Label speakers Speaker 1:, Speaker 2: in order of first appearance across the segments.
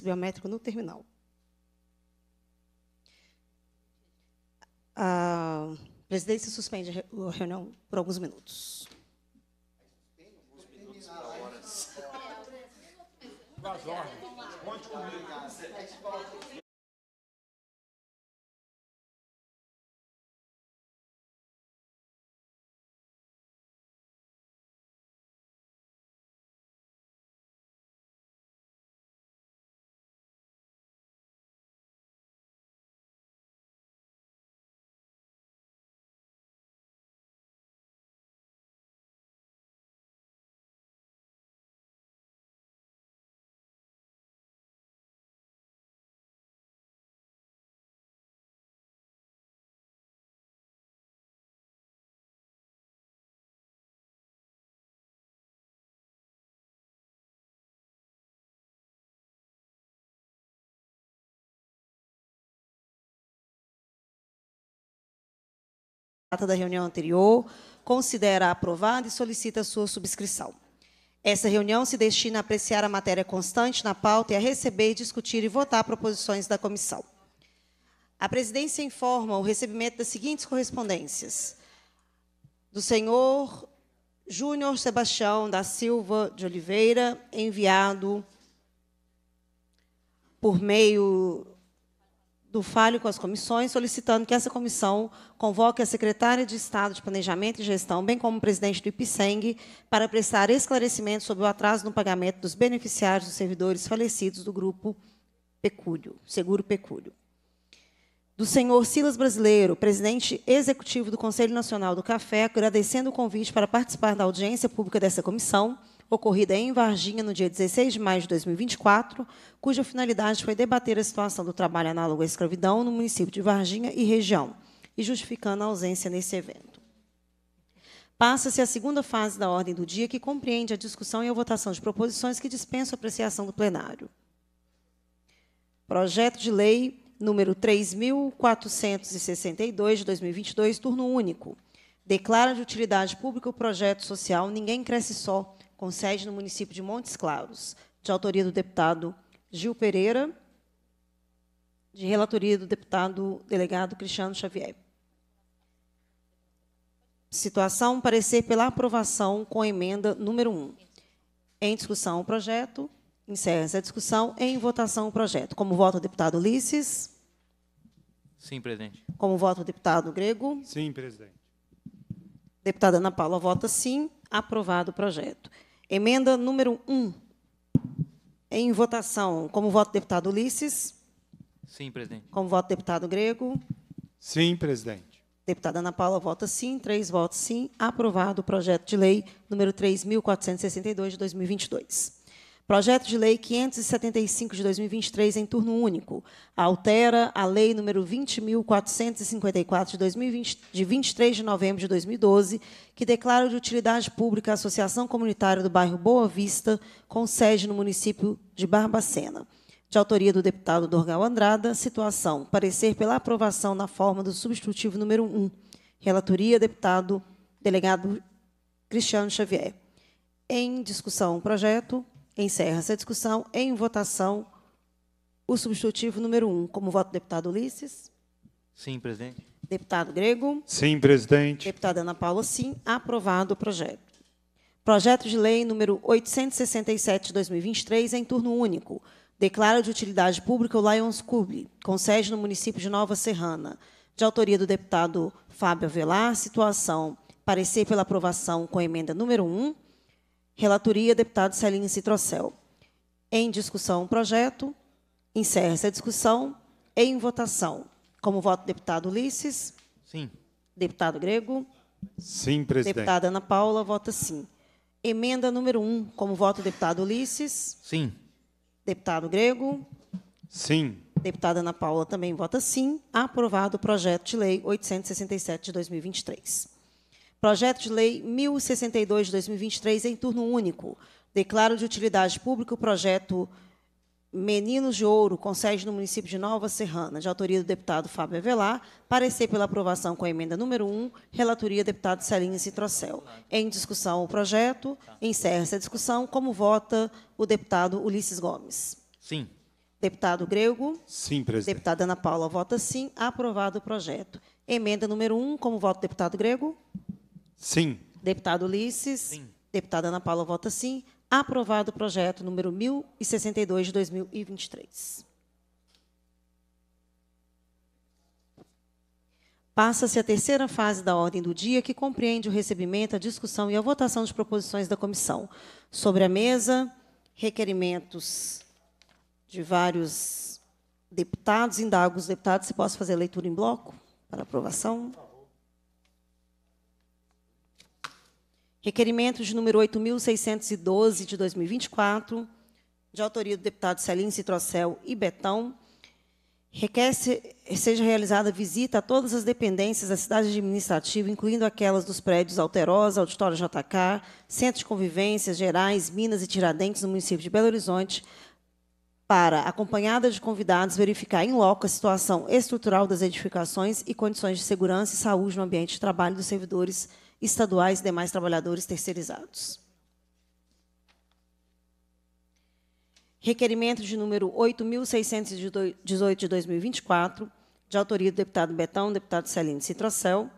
Speaker 1: biométrico no terminal. A presidência suspende a reunião por alguns minutos. Conte comigo. data da reunião anterior, considera aprovada e solicita sua subscrição. Essa reunião se destina a apreciar a matéria constante na pauta e a receber, discutir e votar proposições da comissão. A presidência informa o recebimento das seguintes correspondências: do senhor Júnior Sebastião da Silva de Oliveira, enviado por meio do falho com as comissões, solicitando que essa comissão convoque a secretária de Estado de Planejamento e Gestão, bem como o presidente do IPSENG, para prestar esclarecimento sobre o atraso no pagamento dos beneficiários dos servidores falecidos do grupo Pecúlio, Seguro Pecúlio. Do senhor Silas Brasileiro, presidente executivo do Conselho Nacional do Café, agradecendo o convite para participar da audiência pública dessa comissão, ocorrida em Varginha no dia 16 de maio de 2024, cuja finalidade foi debater a situação do trabalho análogo à escravidão no município de Varginha e região, e justificando a ausência nesse evento. Passa-se a segunda fase da ordem do dia, que compreende a discussão e a votação de proposições que dispensam a apreciação do plenário. Projeto de Lei número 3.462, de 2022, turno único. Declara de utilidade pública o projeto social Ninguém Cresce Só, com sede no município de Montes Claros, de autoria do deputado Gil Pereira, de relatoria do deputado delegado Cristiano Xavier. Situação: parecer pela aprovação com a emenda número 1. Em discussão o projeto. Encerra-se a discussão. Em votação o projeto. Como voto o deputado Ulisses? Sim, presidente. Como voto o deputado Grego? Sim, presidente. Deputada Ana Paula vota sim. Aprovado o projeto. Emenda número 1. Em votação, como voto deputado Ulisses? Sim, presidente. Como voto deputado Grego? Sim, presidente. Deputada Ana Paula vota sim, três votos sim. Aprovado o projeto de lei número 3.462 de 2022. Projeto de Lei 575 de 2023 em turno único. Altera a Lei número 20.454 de, 2020, de 23 de novembro de 2012, que declara de utilidade pública a Associação Comunitária do Bairro Boa Vista, com sede no município de Barbacena. De autoria do deputado Dorgal Andrada, situação: parecer pela aprovação na forma do substitutivo número 1. Relatoria, deputado delegado Cristiano Xavier. Em discussão, projeto encerra essa discussão em votação o substitutivo número 1. Um. Como voto deputado Ulisses? Sim, presidente. Deputado Grego? Sim, presidente. Deputada Ana Paula, sim. Aprovado o projeto. Projeto de lei número 867 de 2023, em turno único. Declara de utilidade pública o Lions Club, com sede no município de Nova Serrana. De autoria do deputado Fábio Avelar, situação parecer pela aprovação com emenda número 1, Relatoria, deputado Celinho Citrocel. Em discussão, o projeto. Encerra-se a discussão. Em votação. Como voto, deputado Ulisses? Sim. Deputado Grego? Sim, presidente. Deputada Ana Paula, vota sim. Emenda número 1, um, como voto, deputado Ulisses? Sim. Deputado Grego? Sim. Deputada Ana Paula também vota sim. Aprovado o projeto de lei 867 de 2023. Projeto de Lei 1062 de 2023, em turno único. Declaro de utilidade pública o projeto Meninos de Ouro, com sede no município de Nova Serrana, de autoria do deputado Fábio Avelar, parecer pela aprovação com a emenda número 1, relatoria deputado Celinho Citrocel. Em discussão o projeto, encerra-se a discussão. Como vota o deputado Ulisses Gomes? Sim. Deputado Grego? Sim, presidente. Deputada Ana Paula vota sim. Aprovado o projeto. Emenda número 1, como vota o deputado Grego? Sim. Deputado Ulisses? Sim. Deputada Ana Paula vota sim. Aprovado o projeto número 1062 de 2023. Passa-se a terceira fase da ordem do dia, que compreende o recebimento, a discussão e a votação de proposições da comissão. Sobre a mesa, requerimentos de vários deputados. Indago os deputados se posso fazer leitura em bloco para aprovação. Não. Requerimento de número 8.612, de 2024, de autoria do deputado Celinho Citrocel e Betão, requer se, seja realizada visita a todas as dependências da cidade administrativa, incluindo aquelas dos prédios Alterosa, Auditório JK, Centro de Convivências, Gerais, Minas e Tiradentes, no município de Belo Horizonte, para, acompanhada de convidados, verificar em loco a situação estrutural das edificações e condições de segurança e saúde no ambiente de trabalho dos servidores estaduais e demais trabalhadores terceirizados. Requerimento de número 8.618 de 2024, de autoria do deputado Betão, deputado Celine Citrocel,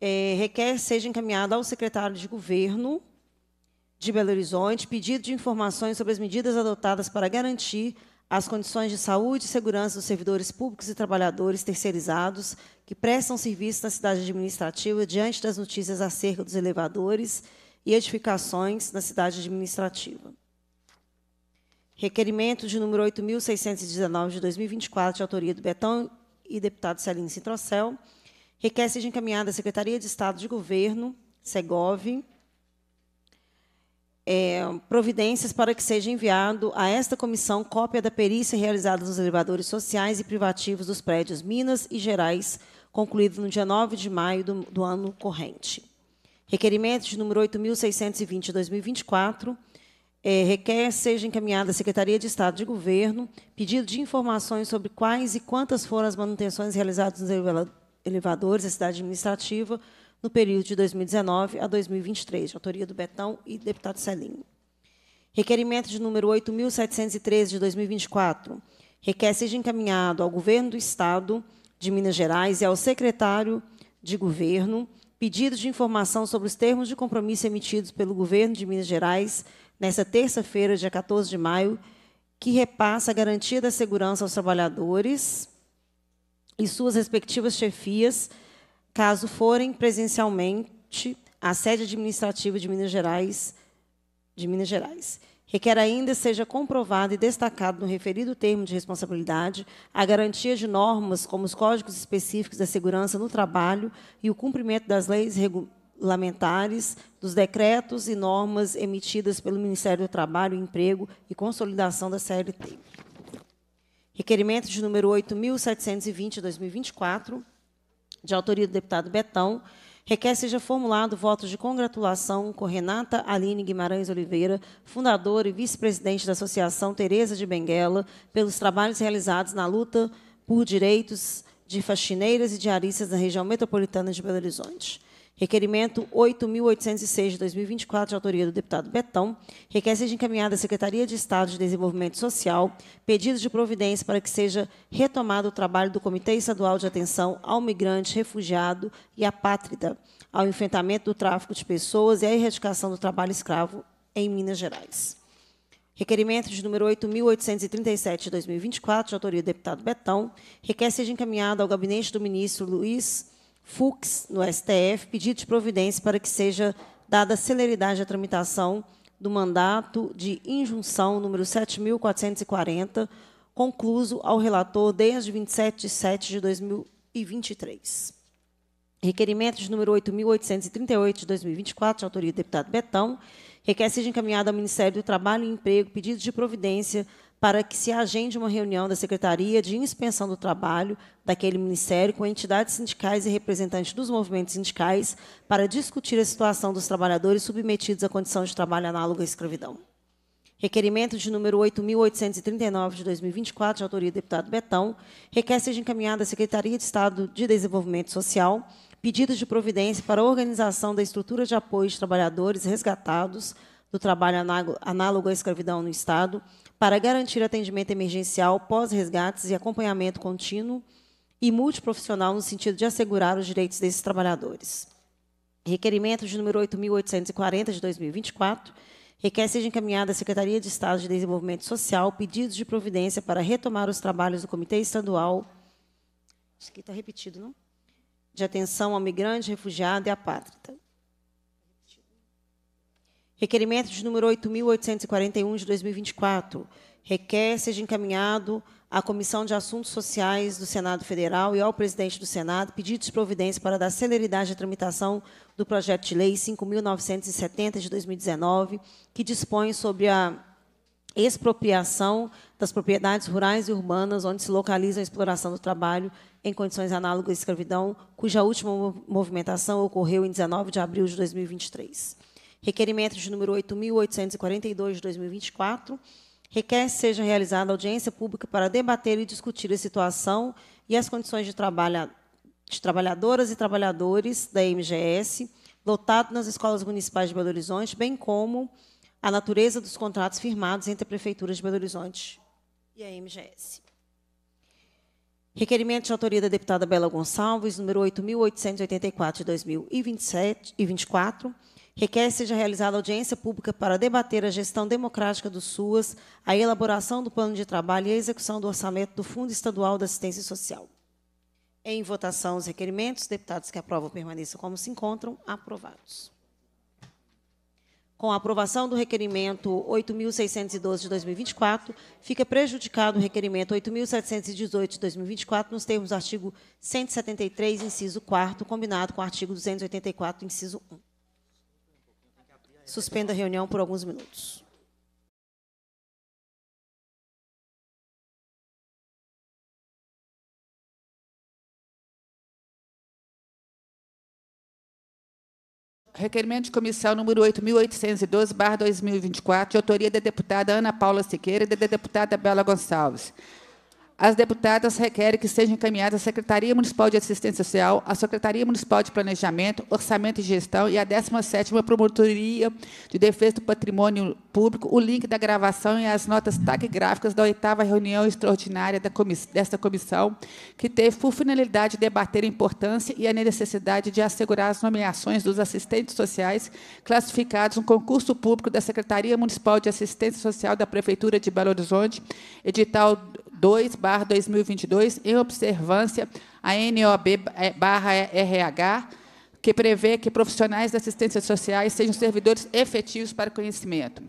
Speaker 1: é, requer seja encaminhado ao secretário de Governo de Belo Horizonte pedido de informações sobre as medidas adotadas para garantir as condições de saúde e segurança dos servidores públicos e trabalhadores terceirizados que prestam serviço na cidade administrativa diante das notícias acerca dos elevadores e edificações na cidade administrativa. Requerimento de número 8.619 de 2024, de autoria do Betão e deputado Celine Citrocel, requer seja encaminhada à Secretaria de Estado de Governo, SEGOV, é, providências para que seja enviado a esta comissão cópia da perícia realizada nos elevadores sociais e privativos dos prédios Minas e Gerais, concluído no dia 9 de maio do, do ano corrente. Requerimento de número 8.620 2024. É, requer seja encaminhada à Secretaria de Estado de Governo pedido de informações sobre quais e quantas foram as manutenções realizadas nos elevadores da cidade administrativa no período de 2019 a 2023, de autoria do Betão e do deputado Celinho. Requerimento de número 8.713 de 2024 requer seja encaminhado ao Governo do Estado de Minas Gerais e ao secretário de Governo pedido de informação sobre os termos de compromisso emitidos pelo Governo de Minas Gerais nesta terça-feira, dia 14 de maio, que repassa a garantia da segurança aos trabalhadores e suas respectivas chefias caso forem presencialmente à sede administrativa de Minas Gerais, de Minas Gerais. Requer ainda seja comprovado e destacado no referido termo de responsabilidade a garantia de normas como os códigos específicos da segurança no trabalho e o cumprimento das leis regulamentares, dos decretos e normas emitidas pelo Ministério do Trabalho, Emprego e Consolidação da CLT. Requerimento de número 8720 2024 de autoria do deputado Betão, requer seja formulado votos de congratulação com Renata Aline Guimarães Oliveira, fundadora e vice-presidente da Associação Tereza de Benguela, pelos trabalhos realizados na luta por direitos de faxineiras e diaristas na região metropolitana de Belo Horizonte. Requerimento 8.806 de 2024, de autoria do deputado Betão, requer seja encaminhada à Secretaria de Estado de Desenvolvimento Social pedido de providência para que seja retomado o trabalho do Comitê Estadual de Atenção ao Migrante, Refugiado e Apátrida, ao enfrentamento do tráfico de pessoas e à erradicação do trabalho escravo em Minas Gerais. Requerimento de número 8.837 de 2024, de autoria do deputado Betão, requer seja encaminhado ao gabinete do ministro Luiz FUX no STF, pedido de providência para que seja dada celeridade à tramitação do mandato de injunção número 7.440, concluso ao relator desde 27 de 7 de 2023. Requerimento de número 8.838 de 2024, de autoria do deputado Betão, requer seja encaminhado ao Ministério do Trabalho e Emprego pedido de providência para que se agende uma reunião da Secretaria de Inspeção do Trabalho daquele Ministério com entidades sindicais e representantes dos movimentos sindicais para discutir a situação dos trabalhadores submetidos à condição de trabalho análoga à escravidão. Requerimento de número 8.839 de 2024, de autoria do deputado Betão, requer seja encaminhada à Secretaria de Estado de Desenvolvimento Social pedidos de providência para a organização da estrutura de apoio de trabalhadores resgatados do trabalho análogo à escravidão no Estado, para garantir atendimento emergencial pós-resgates e acompanhamento contínuo e multiprofissional no sentido de assegurar os direitos desses trabalhadores. Requerimento de número 8.840 de 2024 requer seja encaminhada à Secretaria de Estado de Desenvolvimento Social pedidos de providência para retomar os trabalhos do Comitê Estadual. Isso aqui está repetido, não? De atenção ao migrante, refugiado e apátrida. Requerimento de número 8.841 de 2024. Requer seja encaminhado à Comissão de Assuntos Sociais do Senado Federal e ao presidente do Senado pedidos de providência para dar celeridade à tramitação do projeto de lei 5.970 de 2019, que dispõe sobre a expropriação das propriedades rurais e urbanas onde se localiza a exploração do trabalho em condições análogas à escravidão, cuja última movimentação ocorreu em 19 de abril de 2023. Requerimento de número 8.842 de 2024. Requer seja realizada audiência pública para debater e discutir a situação e as condições de trabalho de trabalhadoras e trabalhadores da MGS, lotado nas escolas municipais de Belo Horizonte, bem como a natureza dos contratos firmados entre a Prefeitura de Belo Horizonte e a MGS. Requerimento de autoria da deputada Bela Gonçalves, número 8.884 de 2024, requer seja realizada audiência pública para debater a gestão democrática do SUAS, a elaboração do plano de trabalho e a execução do orçamento do Fundo Estadual da Assistência Social. Em votação, os requerimentos. Deputados que aprovam permaneçam como se encontram. Aprovados. Com a aprovação do requerimento 8.612 de 2024, fica prejudicado o requerimento 8.718 de 2024, nos termos do artigo 173, inciso 4, combinado com o artigo 284, inciso 1. Suspendo a reunião por alguns minutos.
Speaker 2: Requerimento de comissão número 8.812, barra 2024, de autoria da deputada Ana Paula Siqueira e da deputada Bela Gonçalves as deputadas requerem que sejam encaminhadas à Secretaria Municipal de Assistência Social, à Secretaria Municipal de Planejamento, Orçamento e Gestão e à 17ª Promotoria de Defesa do Patrimônio Público o link da gravação e as notas taquigráficas da oitava reunião extraordinária desta comissão, que teve por finalidade debater a importância e a necessidade de assegurar as nomeações dos assistentes sociais classificados no concurso público da Secretaria Municipal de Assistência Social da Prefeitura de Belo Horizonte, edital 2/2022 em observância à NOB/RH, é, que prevê que profissionais de assistência sociais sejam servidores efetivos para conhecimento.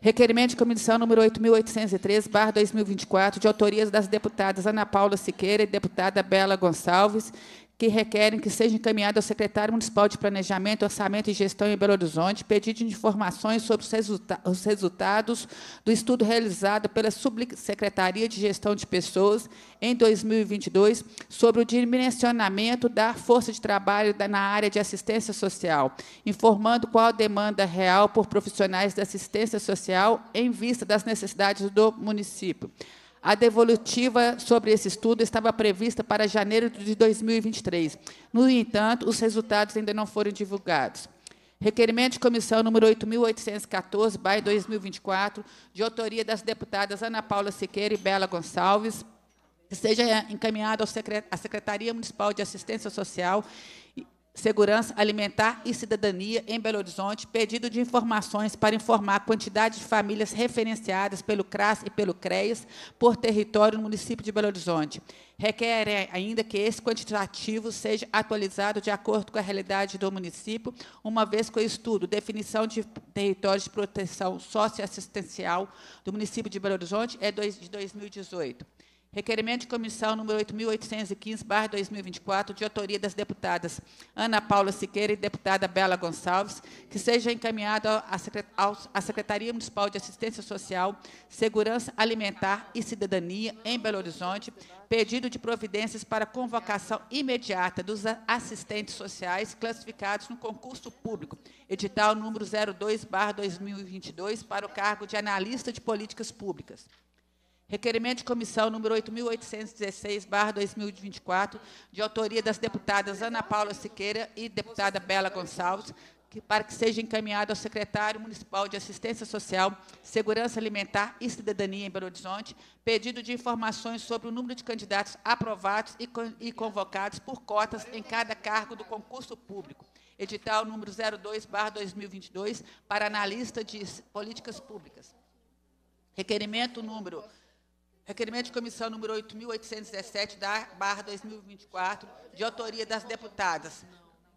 Speaker 2: Requerimento de comissão número 8.803, 2024, de autorias das deputadas Ana Paula Siqueira e deputada Bela Gonçalves, que requerem que seja encaminhado ao secretário municipal de Planejamento, Orçamento e Gestão em Belo Horizonte pedido de informações sobre os, resulta os resultados do estudo realizado pela Subsecretaria de Gestão de Pessoas em 2022 sobre o dimensionamento da força de trabalho na área de assistência social, informando qual a demanda real por profissionais da assistência social em vista das necessidades do município. A devolutiva sobre esse estudo estava prevista para janeiro de 2023. No entanto, os resultados ainda não foram divulgados. Requerimento de comissão número 8.814, BAE 2024, de autoria das deputadas Ana Paula Siqueira e Bela Gonçalves, que seja encaminhado à Secretaria Municipal de Assistência Social Segurança Alimentar e Cidadania em Belo Horizonte, pedido de informações para informar a quantidade de famílias referenciadas pelo CRAS e pelo CREAS por território no município de Belo Horizonte. Requer ainda que esse quantitativo seja atualizado de acordo com a realidade do município, uma vez que o estudo definição de territórios de proteção socioassistencial do município de Belo Horizonte é de 2018. Requerimento de comissão número 8.815-2024, de autoria das deputadas Ana Paula Siqueira e deputada Bela Gonçalves, que seja encaminhado à Secretaria Municipal de Assistência Social, Segurança Alimentar e Cidadania, em Belo Horizonte, pedido de providências para convocação imediata dos assistentes sociais classificados no concurso público, edital número 02-2022, para o cargo de analista de políticas públicas. Requerimento de comissão número 8.816-2024, de autoria das deputadas Ana Paula Siqueira e deputada Bela Gonçalves, que, para que seja encaminhado ao secretário municipal de Assistência Social, Segurança Alimentar e Cidadania em Belo Horizonte, pedido de informações sobre o número de candidatos aprovados e, e convocados por cotas em cada cargo do concurso público edital número 02/2022 para analista de políticas públicas. Requerimento número Requerimento de comissão número 8.817, da barra 2024, de autoria das deputadas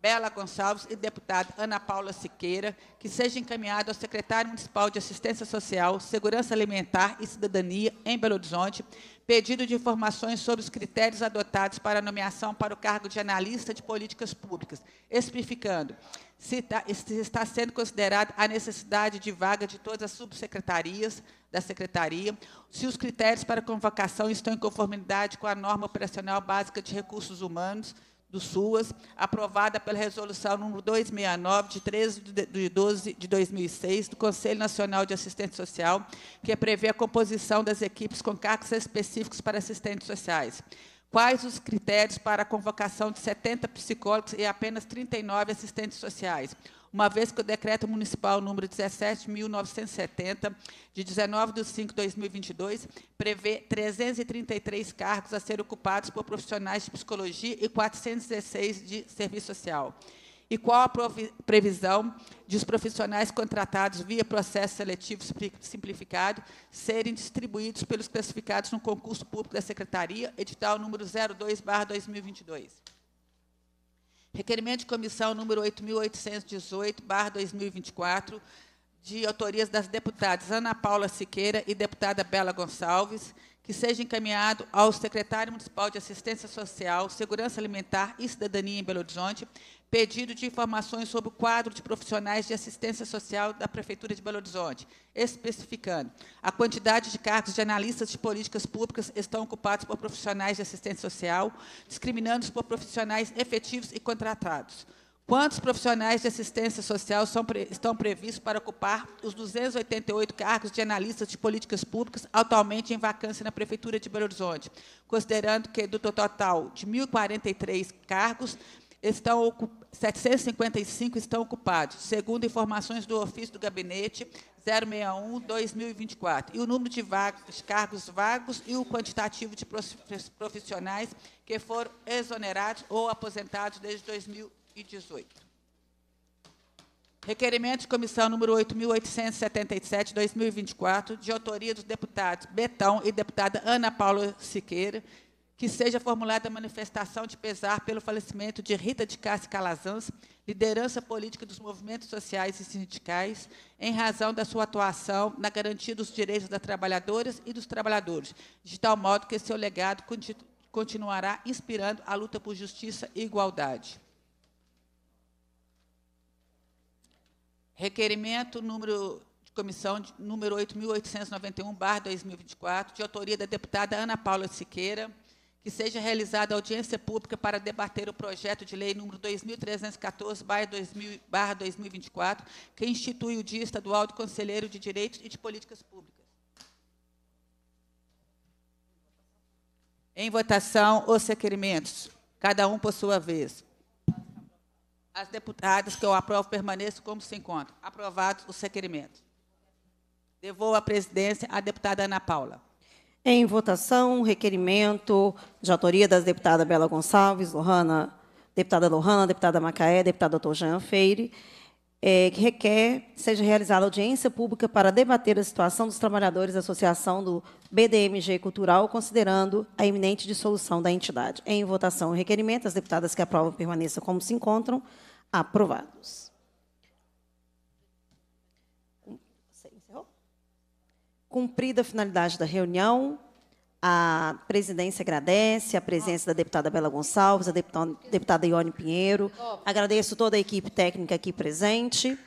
Speaker 2: Bela Gonçalves e deputada Ana Paula Siqueira, que seja encaminhado ao secretário municipal de Assistência Social, Segurança Alimentar e Cidadania em Belo Horizonte, pedido de informações sobre os critérios adotados para a nomeação para o cargo de analista de políticas públicas, especificando se tá, está, sendo considerada a necessidade de vaga de todas as subsecretarias da secretaria, se os critérios para convocação estão em conformidade com a norma operacional básica de recursos humanos do SUAS, aprovada pela Resolução número 269, de 13 de 12 de 2006, do Conselho Nacional de Assistente Social, que prevê a composição das equipes com cargos específicos para assistentes sociais. Quais os critérios para a convocação de 70 psicólogos e apenas 39 assistentes sociais? uma vez que o decreto municipal número 17.970, de 19 de 5 de 2022, prevê 333 cargos a ser ocupados por profissionais de psicologia e 416 de serviço social. E qual a previsão de os profissionais contratados via processo seletivo simplificado serem distribuídos pelos classificados no concurso público da Secretaria, edital número 02, 2022? Requerimento de comissão número 8.818, 2024, de autorias das deputadas Ana Paula Siqueira e deputada Bela Gonçalves, que seja encaminhado ao secretário municipal de Assistência Social, Segurança Alimentar e Cidadania em Belo Horizonte, pedido de informações sobre o quadro de profissionais de assistência social da Prefeitura de Belo Horizonte, especificando a quantidade de cargos de analistas de políticas públicas estão ocupados por profissionais de assistência social, discriminando-os por profissionais efetivos e contratados. Quantos profissionais de assistência social pre, estão previstos para ocupar os 288 cargos de analistas de políticas públicas atualmente em vacância na Prefeitura de Belo Horizonte? Considerando que, do total de 1.043 cargos, estão 755 estão ocupados, segundo informações do ofício do gabinete 061-2024, e o número de, vagos, de cargos vagos e o quantitativo de profissionais que foram exonerados ou aposentados desde 2000 Requerimento de comissão número 8.877, 2024, de autoria dos deputados Betão e deputada Ana Paula Siqueira, que seja formulada a manifestação de pesar pelo falecimento de Rita de Cássio Calazans, liderança política dos movimentos sociais e sindicais, em razão da sua atuação na garantia dos direitos das trabalhadoras e dos trabalhadores, de tal modo que seu legado continuará inspirando a luta por justiça e igualdade. Requerimento número de comissão de, número 8.891/2024, de autoria da deputada Ana Paula Siqueira, que seja realizada audiência pública para debater o projeto de lei número 2314/2024, que institui o Dia Estadual do Conselheiro de Direitos e de Políticas Públicas. Em votação, os requerimentos, cada um por sua vez as deputadas que eu aprovo permaneçam como se encontram. Aprovados os requerimentos. Devolvo a presidência à deputada Ana Paula.
Speaker 1: Em votação, requerimento de autoria das deputadas Bela Gonçalves, Lohana, deputada Lohana, deputada Macaé, deputada Jean Feire, é, que requer seja realizada audiência pública para debater a situação dos trabalhadores da Associação do BDMG Cultural, considerando a iminente dissolução da entidade. Em votação, requerimento, as deputadas que aprovam permaneçam como se encontram aprovados. Cumprida a finalidade da reunião, a presidência agradece a presença da deputada Bela Gonçalves, a deputada, deputada Ione Pinheiro. Agradeço toda a equipe técnica aqui presente.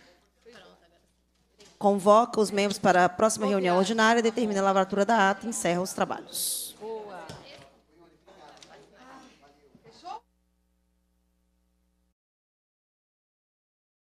Speaker 1: Convoca os membros para a próxima reunião ordinária, determina a lavratura da ata e encerra os trabalhos.